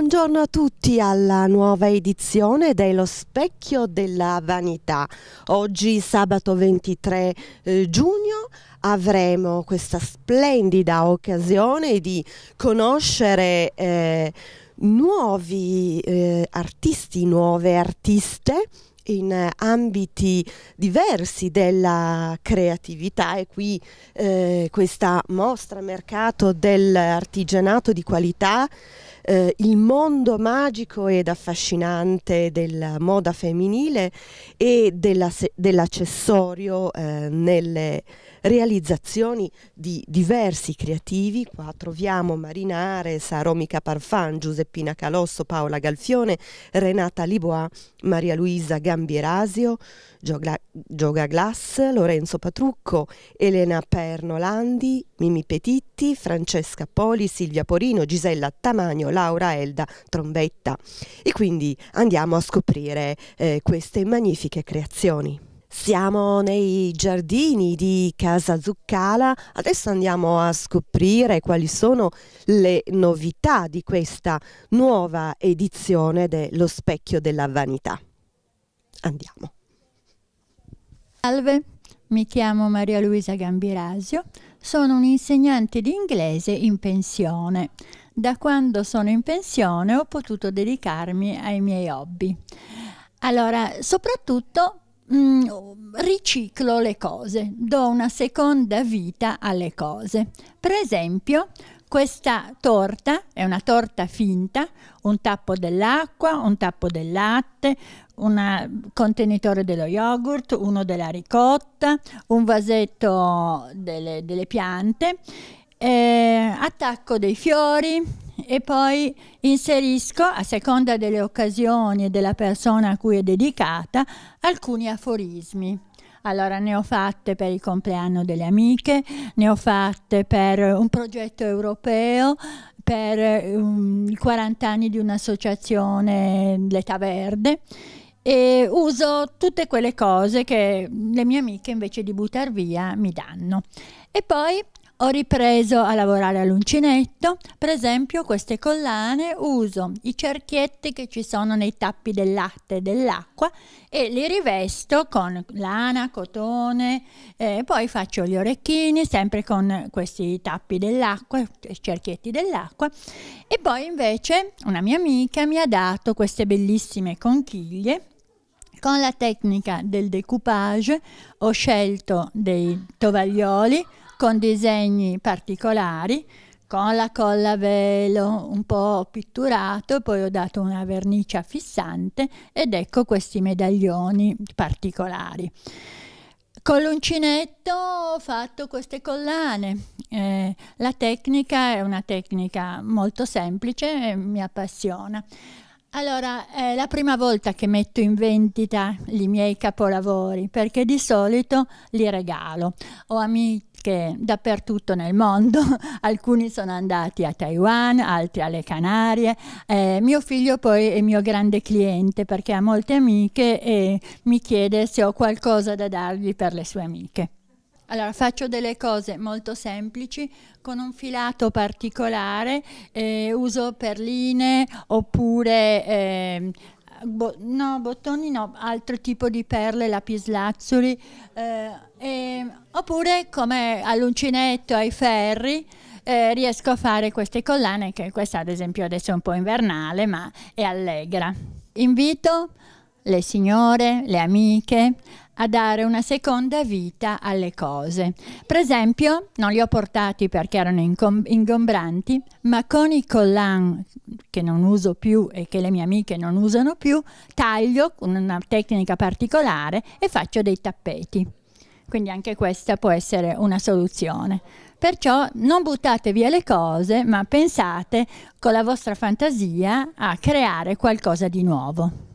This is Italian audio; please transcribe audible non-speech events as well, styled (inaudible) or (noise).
Buongiorno a tutti alla nuova edizione dello Specchio della Vanità. Oggi sabato 23 eh, giugno avremo questa splendida occasione di conoscere eh, nuovi eh, artisti, nuove artiste in ambiti diversi della creatività e qui eh, questa mostra mercato dell'artigianato di qualità, eh, il mondo magico ed affascinante della moda femminile e dell'accessorio eh, nelle realizzazioni di diversi creativi, qua troviamo Marina Ares, Saromica Parfan, Giuseppina Calosso, Paola Galfione, Renata Liboa, Maria Luisa Gambierasio, Gioga, Gioga Glass, Lorenzo Patrucco, Elena Pernolandi, Mimi Petitti, Francesca Poli, Silvia Porino, Gisella Tamagno, Laura Elda Trombetta. E quindi andiamo a scoprire eh, queste magnifiche creazioni. Siamo nei giardini di Casa Zuccala, adesso andiamo a scoprire quali sono le novità di questa nuova edizione dello Specchio della Vanità. Andiamo. Salve, mi chiamo Maria Luisa Gambirasio, sono un'insegnante di inglese in pensione. Da quando sono in pensione ho potuto dedicarmi ai miei hobby. Allora, soprattutto Mm, riciclo le cose, do una seconda vita alle cose. Per esempio, questa torta è una torta finta, un tappo dell'acqua, un tappo del latte, un contenitore dello yogurt, uno della ricotta, un vasetto delle, delle piante, eh, attacco dei fiori, e poi inserisco, a seconda delle occasioni e della persona a cui è dedicata, alcuni aforismi. Allora ne ho fatte per il compleanno delle amiche, ne ho fatte per un progetto europeo, per um, i 40 anni di un'associazione, l'età verde e uso tutte quelle cose che le mie amiche invece di buttar via mi danno. E poi ho ripreso a lavorare all'uncinetto, per esempio queste collane uso i cerchietti che ci sono nei tappi del latte e dell'acqua e li rivesto con lana, cotone, eh, poi faccio gli orecchini sempre con questi tappi dell'acqua, i cerchietti dell'acqua e poi invece una mia amica mi ha dato queste bellissime conchiglie con la tecnica del decoupage ho scelto dei tovaglioli con disegni particolari, con la colla a velo un po' pitturato, poi ho dato una vernice fissante ed ecco questi medaglioni particolari. Con l'uncinetto ho fatto queste collane. Eh, la tecnica è una tecnica molto semplice e mi appassiona. Allora, è la prima volta che metto in vendita i miei capolavori perché di solito li regalo. Ho amici anche dappertutto nel mondo, (laughs) alcuni sono andati a Taiwan, altri alle Canarie. Eh, mio figlio poi è mio grande cliente perché ha molte amiche e mi chiede se ho qualcosa da dargli per le sue amiche. Allora faccio delle cose molto semplici con un filato particolare, eh, uso perline oppure eh, Bo no, bottoni no, altro tipo di perle, lapislazzuli, eh, e, oppure come all'uncinetto, ai ferri, eh, riesco a fare queste collane, che questa ad esempio adesso è un po' invernale, ma è allegra. Invito le signore, le amiche a dare una seconda vita alle cose. Per esempio, non li ho portati perché erano ingombranti, ma con i collan che non uso più e che le mie amiche non usano più, taglio con una tecnica particolare e faccio dei tappeti. Quindi anche questa può essere una soluzione. Perciò non buttate via le cose, ma pensate con la vostra fantasia a creare qualcosa di nuovo.